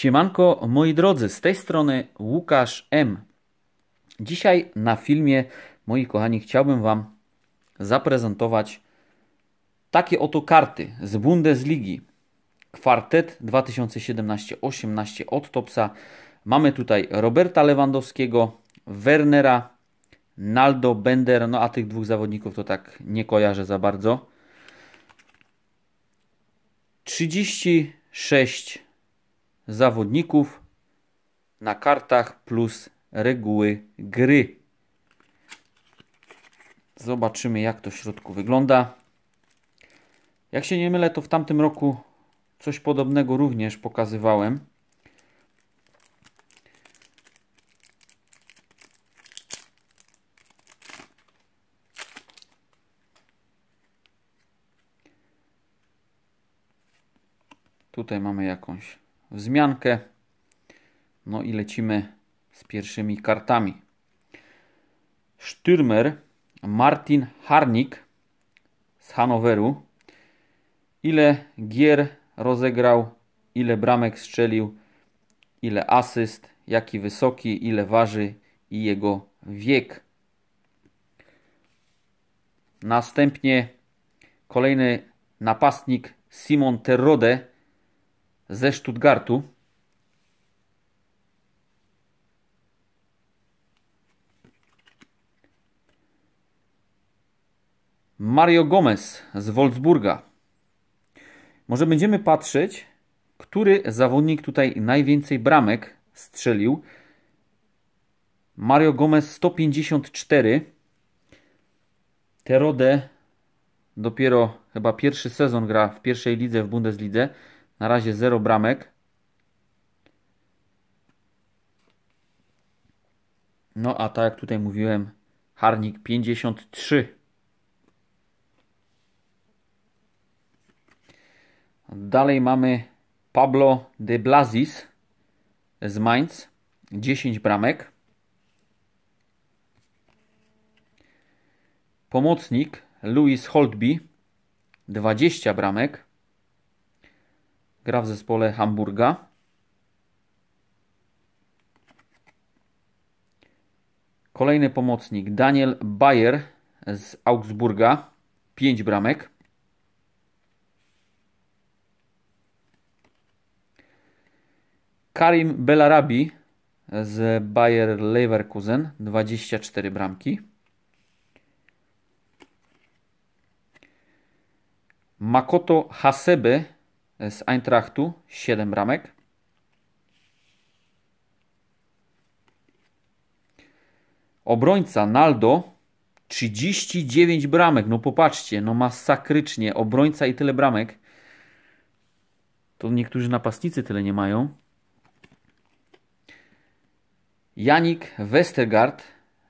Siemanko, moi drodzy, z tej strony Łukasz M. Dzisiaj na filmie, moi kochani, chciałbym Wam zaprezentować takie oto karty z Bundesligi. Kwartet 2017-18 od Topsa. Mamy tutaj Roberta Lewandowskiego, Wernera, Naldo, Bender, no a tych dwóch zawodników to tak nie kojarzę za bardzo. 36 zawodników na kartach plus reguły gry. Zobaczymy jak to w środku wygląda. Jak się nie mylę to w tamtym roku coś podobnego również pokazywałem. Tutaj mamy jakąś wzmiankę. No i lecimy z pierwszymi kartami. Sztürmer Martin Harnik z Hanoweru. Ile gier rozegrał, ile bramek strzelił, ile asyst, jaki wysoki, ile waży i jego wiek. Następnie kolejny napastnik Simon Terrode ze Stuttgartu. Mario Gomez z Wolfsburga. Może będziemy patrzeć, który zawodnik tutaj najwięcej bramek strzelił. Mario Gomez 154. Terode dopiero chyba pierwszy sezon gra w pierwszej lidze w Bundeslidze. Na razie 0 bramek. No a tak jak tutaj mówiłem, Harnik 53. Dalej mamy Pablo de Blazis z Mainz. 10 bramek. Pomocnik Louis Holtby 20 bramek. Gra w zespole Hamburga. Kolejny pomocnik Daniel Bayer z Augsburga. 5 bramek. Karim Belarabi z Bayer Leverkusen 24 bramki. Makoto Hasebe z Eintrachtu 7 bramek. Obrońca Naldo 39 bramek. No popatrzcie, no masakrycznie. Obrońca i tyle bramek. To niektórzy napastnicy tyle nie mają. Janik Westergaard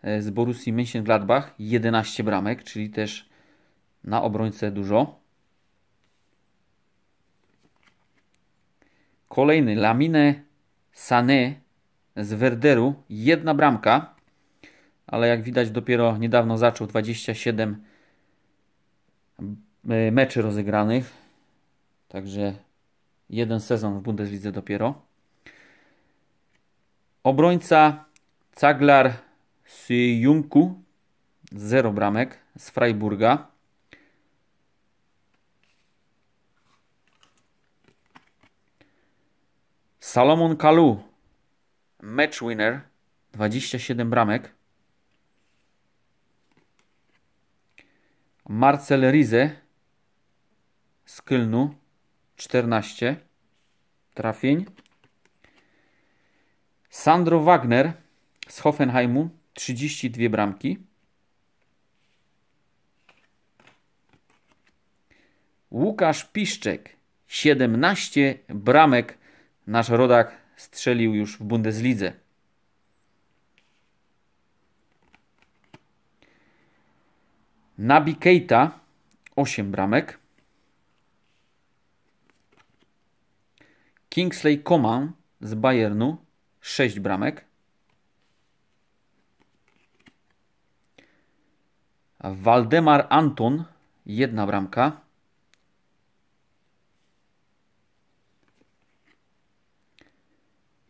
e, z Borussii Mönchengladbach 11 bramek, czyli też na obrońcę dużo. Kolejny Lamine Sané z Werderu. Jedna bramka, ale jak widać dopiero niedawno zaczął 27 e, meczy rozegranych. Także jeden sezon w Bundeslidze dopiero. Obrońca Caglar Syjunku, zero bramek z Freiburga. Salomon Kalu, match winner, 27 bramek. Marcel Rize z Kylnu, 14 trafień. Sandro Wagner z Hoffenheimu, 32 bramki. Łukasz Piszczek, 17 bramek Nasz rodak strzelił już w Bundeslidze. Nabi Keita 8 bramek. Kingsley Coman z Bayernu 6 bramek. Waldemar Anton 1 bramka.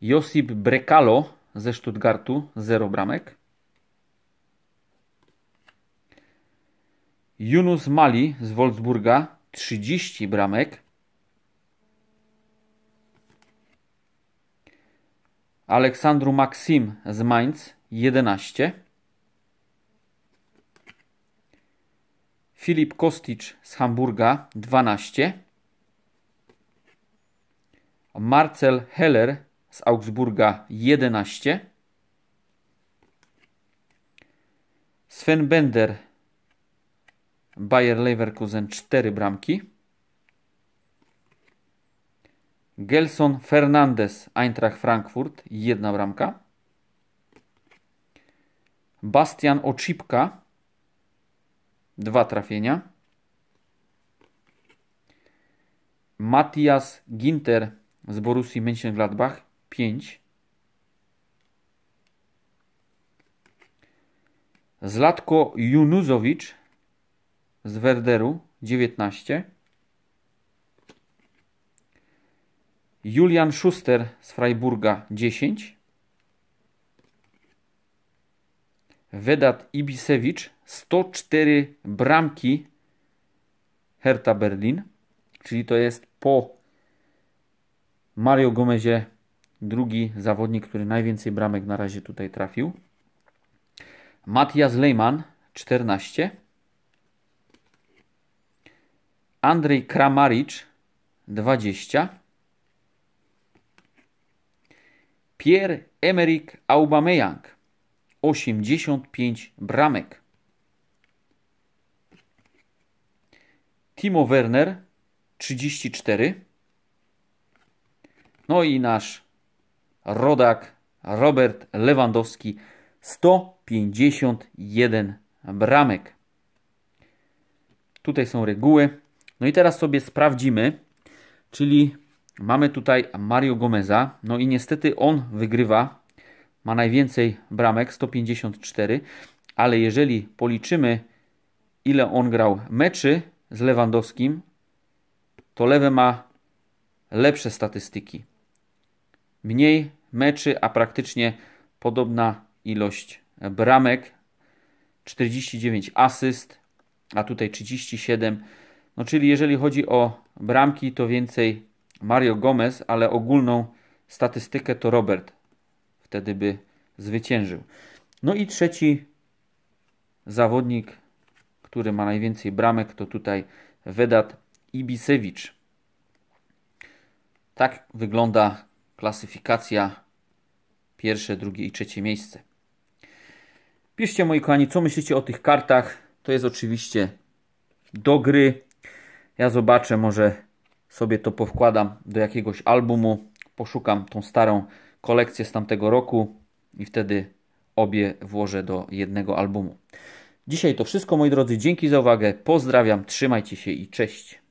Josip Brekalo ze Stuttgartu 0 bramek. Yunus Mali z Wolfsburga 30 bramek. Aleksandru Maksim z Mainz 11. Filip Kostic z Hamburga 12. Marcel Heller z Augsburga 11. Sven Bender, Bayer Leverkusen 4 bramki. Gelson Fernandez, Eintracht Frankfurt 1 bramka. Bastian Oczipka 2 trafienia. Matthias Ginter z Borussii Mönchengladbach 5. Zlatko Junuzowicz z Werderu 19. Julian Schuster z Freiburga 10. Vedat Ibisewicz 104 bramki Hertha Berlin, czyli to jest po Mario Gomezie drugi zawodnik, który najwięcej bramek na razie tutaj trafił. Matias Lejman 14. Andrzej Kramaric, 20. Pierre Emerick Aubameyang 85 bramek. Timo Werner 34. No i nasz rodak Robert Lewandowski 151 bramek. Tutaj są reguły. No i teraz sobie sprawdzimy, czyli mamy tutaj Mario Gomeza. No i niestety on wygrywa. Ma najwięcej bramek, 154. Ale jeżeli policzymy, ile on grał meczy z Lewandowskim, to lewe ma lepsze statystyki mniej meczy, a praktycznie podobna ilość bramek. 49 asyst, a tutaj 37. No czyli jeżeli chodzi o bramki, to więcej Mario Gomez, ale ogólną statystykę to Robert wtedy by zwyciężył. No i trzeci zawodnik, który ma najwięcej bramek, to tutaj Wedat Ibisewicz. Tak wygląda klasyfikacja pierwsze, drugie i trzecie miejsce. Piszcie moi kochani, co myślicie o tych kartach. To jest oczywiście do gry. Ja zobaczę, może sobie to powkładam do jakiegoś albumu. Poszukam tą starą kolekcję z tamtego roku i wtedy obie włożę do jednego albumu. Dzisiaj to wszystko moi drodzy. Dzięki za uwagę. Pozdrawiam, trzymajcie się i cześć.